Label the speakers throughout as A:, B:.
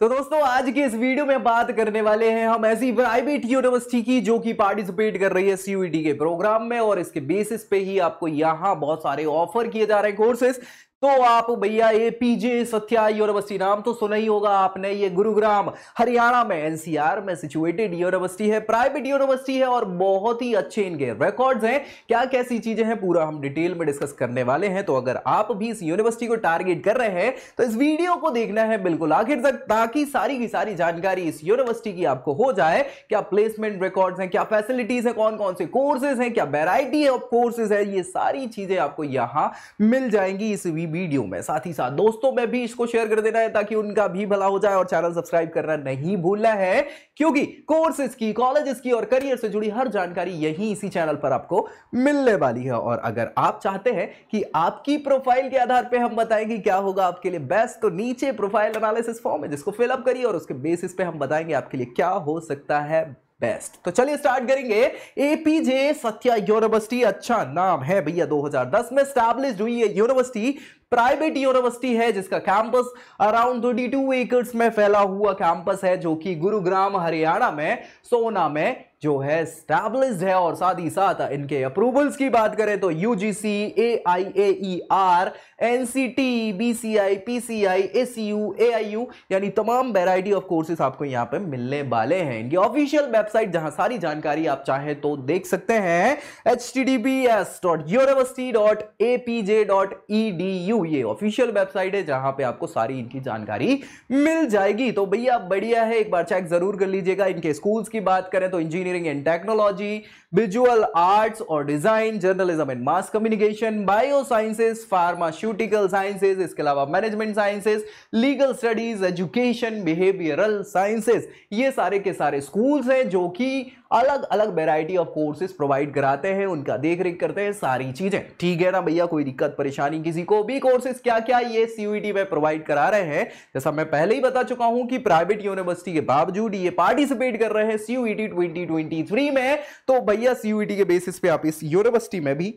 A: तो दोस्तों आज की इस वीडियो में बात करने वाले हैं हम ऐसी प्राइवेट यूनिवर्सिटी की जो कि पार्टिसिपेट कर रही है सीयूईटी e के प्रोग्राम में और इसके बेसिस पे ही आपको यहां बहुत सारे ऑफर किए जा रहे हैं कोर्सेज तो आप भैया ए पीजे सत्याई यूनिवर्सिटी नाम तो सुना ही होगा आपने ये गुरुग्राम हरियाणा में एनसीआर में सिचुएटेड यूनिवर्सिटी है प्राइवेट यूनिवर्सिटी है और बहुत ही अच्छे इनके रिकॉर्ड्स हैं क्या कैसी चीजें हैं पूरा हम डिटेल में डिस्कस करने वाले हैं तो अगर आप भी इस यूनिवर्सिटी को टारगेट कर रहे हैं तो इस वीडियो को देखना है बिल्कुल आखिर तक ताकि सारी की सारी जानकारी इस यूनिवर्सिटी की आपको हो जाए क्या प्लेसमेंट रिकॉर्ड्स हैं क्या फैसिलिटीज हैं कौन कौन से कोर्सेज हैं क्या वेराइटी ऑफ कोर्सेज है ये सारी चीजें आपको यहां मिल जाएंगी इस वीडियो वीडियो में साथ ही साथ दोस्तों में भी इसको शेयर कर देना है ताकि उनका भी भला हो जाए और चैनल सब्सक्राइब करना नहीं भूलना है क्योंकि कोर्सेज की कॉलेजेस की और करियर से जुड़ी हर जानकारी यही इसी चैनल पर आपको मिलने वाली है और अगर आप चाहते हैं कि आपकी प्रोफाइल के आधार पर हम बताएंगे क्या होगा आपके लिए बेस्ट तो नीचे प्रोफाइल एनालिसिस फॉर्म है जिसको फिलअप करिए और उसके बेसिस पे हम बताएंगे आपके लिए क्या हो सकता है बेस्ट तो चलिए स्टार्ट करेंगे एपीजे सत्या यूनिवर्सिटी अच्छा नाम है भैया 2010 में स्टैब्लिश हुई है यूनिवर्सिटी प्राइवेट यूनिवर्सिटी है जिसका campus around thirty two acres में फैला हुआ कैंपस है जो कि गुरुग्राम हरियाणा में सोना में जो है स्टैब्लिश है और साथ ही साथ इनके अप्रूवल्स की बात करें तो UGC A I A E R NCT BCI PCI I U यानी तमाम वेराइटी ऑफ कोर्सेस आपको यहां पे मिलने वाले हैं इनकी ऑफिशियल वेबसाइट जहां सारी जानकारी आप चाहे तो देख सकते हैं H T D B S dot university dot A P J dot E D U ये ऑफिशियल वेबसाइट है जहां पे आपको सारी इनकी जानकारी मिल जाएगी तो भैया बढ़िया है एक बार चेक जरूर कर लीजिएगा इनके स्कूल्स की बात करें तो engineer engineering and technology visual arts और design journalism and mass communication bio sciences pharmaceutical sciences इसके अलावा management sciences legal studies education behavioural sciences ये सारे के सारे स्कूल्स हैं जो कि अलग अलग वेराइटी ऑफ कोर्सेज प्रोवाइड कराते हैं उनका देख रेख करते हैं सारी चीजें ठीक है ना भैया कोई दिक्कत परेशानी किसी को भी कोर्सेज क्या क्या ये सीयूटी e में प्रोवाइड करा रहे हैं जैसा मैं पहले ही बता चुका हूं कि प्राइवेट यूनिवर्सिटी के बावजूद ये पार्टिसिपेट कर रहे हैं सीयूटी ट्वेंटी 2023 e में तो भैया सीयूईटी e के बेसिस पे आप इस यूनिवर्सिटी में भी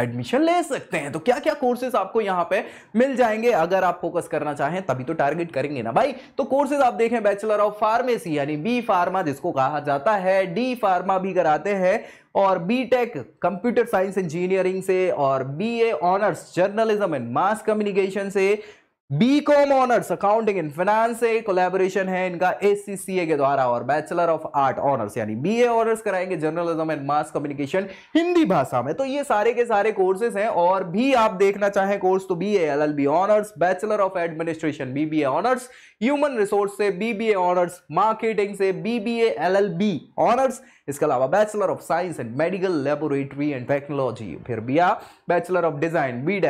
A: एडमिशन ले सकते हैं तो क्या क्या कोर्सेज आपको यहां पे मिल जाएंगे अगर आप फोकस करना चाहें तभी तो टारगेट करेंगे ना भाई तो कोर्सेज आप देखें बैचलर ऑफ फार्मेसी यानी बी फार्मा जिसको कहा जाता है डी फार्मा भी कराते हैं और बीटेक कंप्यूटर साइंस इंजीनियरिंग से और BA honours journalism and mass communication से B com honours accounting and finance से कोलेबोरेशन है इनका एस के द्वारा और बैचलर ऑफ आर्ट ऑनर्स यानी बी ए ऑनर्स कराएंगे journalism and mass communication Hindi भाषा में तो ये सारे के सारे कोर्सेज हैं और भी आप देखना चाहें कोर्स तो B L L B honours bachelor of administration B B A honours human resource से B B A honours marketing से B B A L L B honours इसके अलावा bachelor of science and medical laboratory and technology फिर B bachelor of design B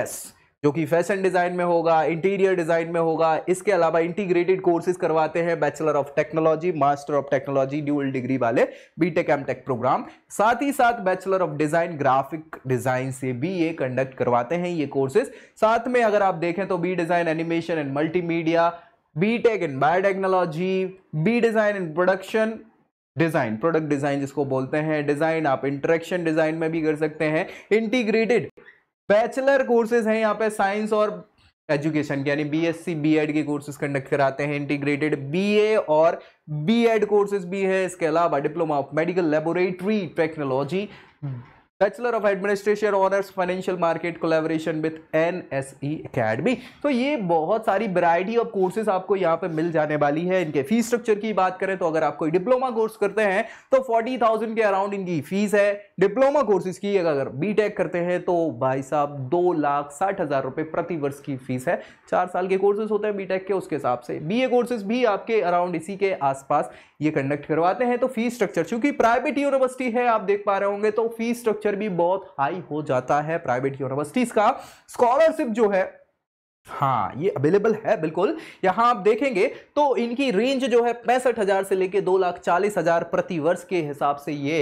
A: जो कि fashion design में होगा interior design में होगा इसके अलावा इंटीग्रेटेड कोर्सेज करवाते हैं bachelor of technology master of technology dual degree वाले B tech M tech program साथ ही साथ bachelor of design graphic design से भी ये कंडक्ट करवाते हैं ये कोर्सेज साथ में अगर आप देखें तो B design animation and multimedia B tech in biotechnology B design in production design product design जिसको बोलते हैं डिज़ाइन आप इंटरेक्शन डिज़ाइन में भी कर सकते हैं इंटीग्रेटेड बैचलर कोर्सेज हैं यहाँ पे साइंस और एजुकेशन यानी बीएससी बीएड के कोर्सेज कंडक्ट कराते हैं इंटीग्रेटेड बीए और बीएड कोर्सेज भी है इसके अलावा diploma of medical laboratory technology bachelor of administration honours financial market collaboration with N S E academy तो ये बहुत सारी वैरायटी ऑफ कोर्सेज आपको यहाँ पे मिल जाने वाली है इनके फीस स्ट्रक्चर की बात करें तो अगर आप कोई डिप्लोमा कोर्स करते हैं तो फोर्टी थाउजेंड के अराउंड इनकी फीस है डिप्लोमा कोर्सेज की अगर बी टेक करते हैं तो भाई साहब दो लाख साठ हज़ार रुपये प्रति वर्ष की फीस है चार साल के कोर्सेज होते हैं बी टेक के उसके हिसाब से बी ए कोर्सेज भी आपके अराउंड इसी के आसपास ये कंडक्ट करवाते हैं तो फीस स्ट्रक्चर चूंकि प्राइवेट यूनिवर्सिटी है आप देख पा रहे होंगे तो फीस स्ट्रक्चर प्रेशर भी बहुत हाई हो जाता है प्राइवेट यूनिवर्सिटीज का स्कॉलरशिप जो है हाँ ये अवेलेबल है बिल्कुल यहां आप देखेंगे तो इनकी रेंज जो है पैंसठ हजार से लेके दो लाख चालीस हजार प्रति वर्ष के हिसाब से ये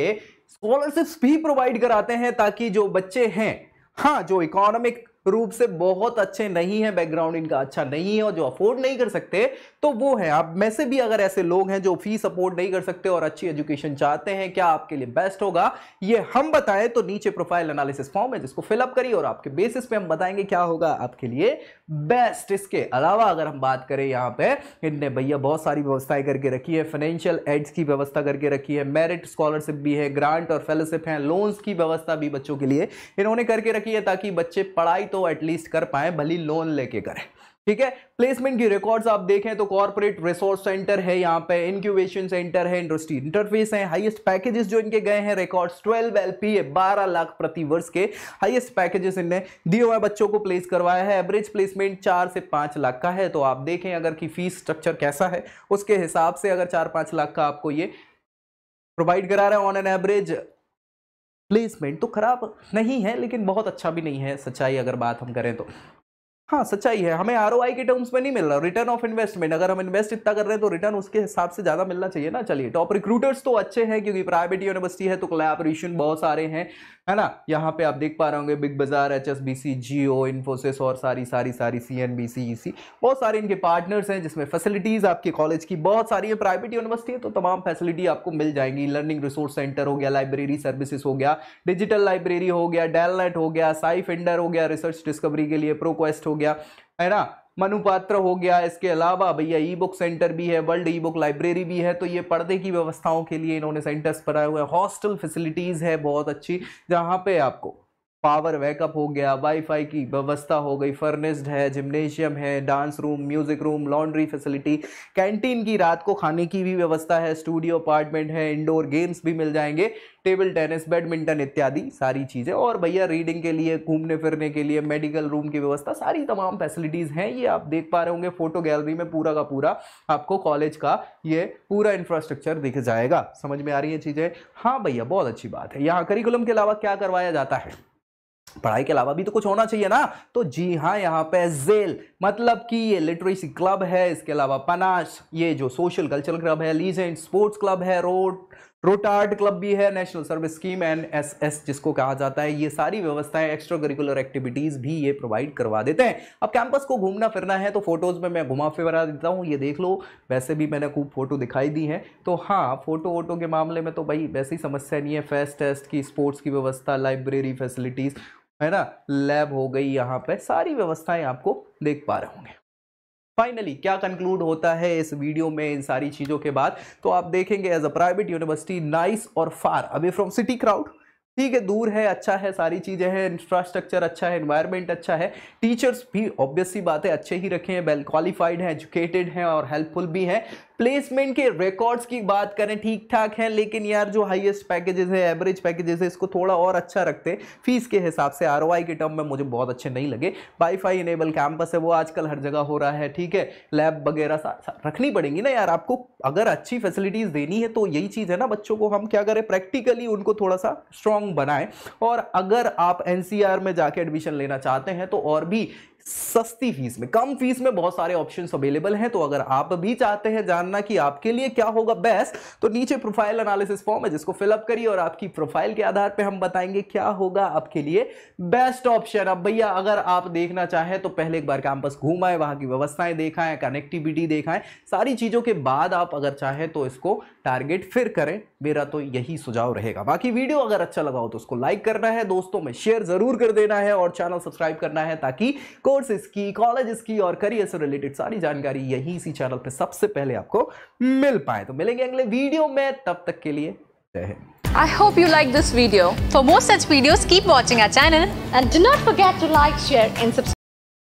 A: स्कॉलरशिप्स भी प्रोवाइड कराते हैं ताकि जो बच्चे हैं हाँ जो इकोनॉमिक रूप से बहुत अच्छे नहीं है बैकग्राउंड इनका अच्छा नहीं है और जो अफोर्ड नहीं कर सकते तो वो है आप में से भी अगर ऐसे लोग हैं जो फीस अफोर्ड नहीं कर सकते और अच्छी एजुकेशन चाहते हैं क्या आपके लिए बेस्ट होगा ये हम बताएं तो नीचे प्रोफाइल एनालिसिस फॉर्म है जिसको फिलअप करिए और आपके बेसिस पे हम बताएंगे क्या होगा आपके लिए बेस्ट इसके अलावा अगर हम बात करें यहाँ पे इनने भैया बहुत सारी व्यवस्थाएं करके रखी है फाइनेंशियल एड्स की व्यवस्था करके रखी है मेरिट स्कॉलरशिप भी है ग्रांट और फेलोशिप है लोन्स की व्यवस्था भी बच्चों के लिए इन्होंने करके रखी है ताकि बच्चे पढ़ाई तो एटलीस्ट कर पाए भली लोन लेके करें ठीक है प्लेसमेंट की रिकॉर्ड्स आप देखें तो कॉर्पोरेट रिसोर्स सेंटर है यहाँ पे इंक्यूबेशन सेंटर है इंडस्ट्री इंटरफेस है हाईएस्ट पैकेजेस जो इनके गए हैं रिकॉर्ड्स 12 एलपीए है 12 लाख प्रति वर्ष के हाईएस्ट पैकेजेस इनने दिए हुए बच्चों को प्लेस करवाया है एवरेज प्लेसमेंट चार से पांच लाख का है तो आप देखें अगर की फीस स्ट्रक्चर कैसा है उसके हिसाब से अगर चार पांच लाख का आपको ये प्रोवाइड करा रहा है ऑन एन एवरेज प्लेसमेंट तो खराब नहीं है लेकिन बहुत अच्छा भी नहीं है सच्चाई अगर बात हम करें तो हाँ सच्चाई है हमें आर के टर्म्स में नहीं मिल रहा रिटर्न ऑफ इन्वेस्टमेंट अगर हम इन्वेस्ट इतना कर रहे हैं तो रिटर्न उसके हिसाब से ज़्यादा मिलना चाहिए ना चलिए टॉप रिक्रूटर्स तो अच्छे हैं क्योंकि प्राइवेट यूनिवर्सिटी है तो कलाबरेशन बहुत सारे हैं है ना यहाँ पे आप देख पा रहे होंगे Big Bazaar H S B C Jio Infosys और सारी सारी सारी सी एन बी सी ई सी बहुत सारे इनके पार्टनर्स हैं जिसमें फैसिलिटीज़ आपके कॉलेज की बहुत सारी है प्राइवेट यूनिवर्सिटी है तो तमाम फैसिलिटी आपको मिल जाएंगी लर्निंग रिसोर्स सेंटर हो गया लाइब्रेरी सर्विसेज हो गया डिजिटल लाइब्रेरी हो गया डेल हो गया साई फिंडर हो गया रिसर्च डिस्कवरी के लिए प्रोक्वेस्ट हो गया गया है ना मनुपात्र हो गया इसके अलावा भैया ई बुक सेंटर भी है वर्ल्ड ई बुक लाइब्रेरी भी है तो ये पढ़ने की व्यवस्थाओं के लिए इन्होंने सेंटर्स बनाए हुए हैं हॉस्टल फैसिलिटीज़ है बहुत अच्छी जहाँ पे आपको पावर बैकअप हो गया वाईफाई की व्यवस्था हो गई फर्निस्ड है जिमनेशियम है dance room music room laundry facility canteen की रात को खाने की भी व्यवस्था है स्टूडियो अपार्टमेंट है इंडोर गेम्स भी मिल जाएंगे टेबल टेनिस बैडमिंटन इत्यादि सारी चीज़ें और भैया रीडिंग के लिए घूमने फिरने के लिए मेडिकल रूम की व्यवस्था सारी तमाम फैसिलिटीज़ हैं ये आप देख पा रहे होंगे फ़ोटो गैलरी में पूरा का पूरा आपको कॉलेज का ये पूरा इंफ्रास्ट्रक्चर दिख जाएगा समझ में आ रही है चीज़ें हाँ भैया बहुत अच्छी बात है यहाँ करिकुलम के अलावा क्या करवाया जाता है पढ़ाई के अलावा भी तो कुछ होना चाहिए ना तो जी हाँ यहाँ पे जेल मतलब कि ये लिटरेसी क्लब है इसके अलावा पनाश ये जो सोशल कल्चरल क्लब है लीजेंट स्पोर्ट्स क्लब है रोड रोटार्ड क्लब भी है national service scheme N S S जिसको कहा जाता है ये सारी व्यवस्थाएं एक्स्ट्रा करिकुलर एक्टिविटीज़ भी ये प्रोवाइड करवा देते हैं अब कैंपस को घूमना फिरना है तो फोटोज़ में मैं घुमा फिरा देता हूँ ये देख लो वैसे भी मैंने खूब फोटो दिखाई दी है तो हाँ फोटो वोटो के मामले में तो भाई वैसी समस्या नहीं है फेस्ट टेस्ट की स्पोर्ट्स की व्यवस्था लाइब्रेरी फैसिलिटीज़ है ना लैब हो गई यहाँ पे सारी व्यवस्थाएं आपको देख पा रहे होंगे फाइनली क्या कंक्लूड होता है इस वीडियो में इन सारी चीज़ों के बाद तो आप देखेंगे as a private university nice और far away from city crowd ठीक है दूर है अच्छा है सारी चीज़ें हैं इंफ्रास्ट्रक्चर अच्छा है इन्वायरमेंट अच्छा है टीचर्स भी ऑब्वियसली बातें अच्छे ही रखे हैं वेल क्वालिफाइड हैं एजुकेटेड हैं और हेल्पफुल भी हैं प्लेसमेंट के रिकॉर्ड्स की बात करें ठीक ठाक हैं लेकिन यार जो हाईएस्ट पैकेजेस है एवरेज पैकेजेस है इसको थोड़ा और अच्छा रखते फीस के हिसाब से आर के टर्म में मुझे बहुत अच्छे नहीं लगे वाईफाई इनेबल कैंपस है वो आजकल हर जगह हो रहा है ठीक है लैब वगैरह रखनी पड़ेगी ना यार आपको अगर अच्छी फैसिलिटीज़ देनी है तो यही चीज़ है ना बच्चों को हम क्या करें प्रैक्टिकली उनको थोड़ा सा स्ट्रांग बनाएं और अगर आप एन में जाके एडमिशन लेना चाहते हैं तो और भी सस्ती फीस में कम फीस में बहुत सारे ऑप्शन अवेलेबल हैं तो अगर आप भी चाहते हैं जानना कि आपके लिए क्या होगा बेस्ट तो नीचे प्रोफाइल एनालिसिस फॉर्म है जिसको फिलअप करिए और आपकी प्रोफाइल के आधार पर हम बताएंगे क्या होगा आपके लिए बेस्ट ऑप्शन अब भैया अगर आप देखना चाहें तो पहले एक बार कैंपस घूमाएं वहां की व्यवस्थाएं देखाएं कनेक्टिविटी देखाएं सारी चीज़ों के बाद आप अगर चाहें तो इसको टारगेट फिर करें मेरा तो यही सुझाव रहेगा बाकी वीडियो अगर अच्छा लगा हो तो उसको लाइक करना है दोस्तों में शेयर जरूर कर देना है और चैनल सब्सक्राइब करना है ताकि को कोर्सेज की कॉलेजेस की और करियर से रिलेटेड सारी जानकारी यही इसी चैनल पर सबसे पहले आपको मिल पाए तो मिलेंगे अगले वीडियो में तब तक के लिए जय Hind I hope you like this video. For more such videos, keep watching our channel and do not forget to like, share and subscribe.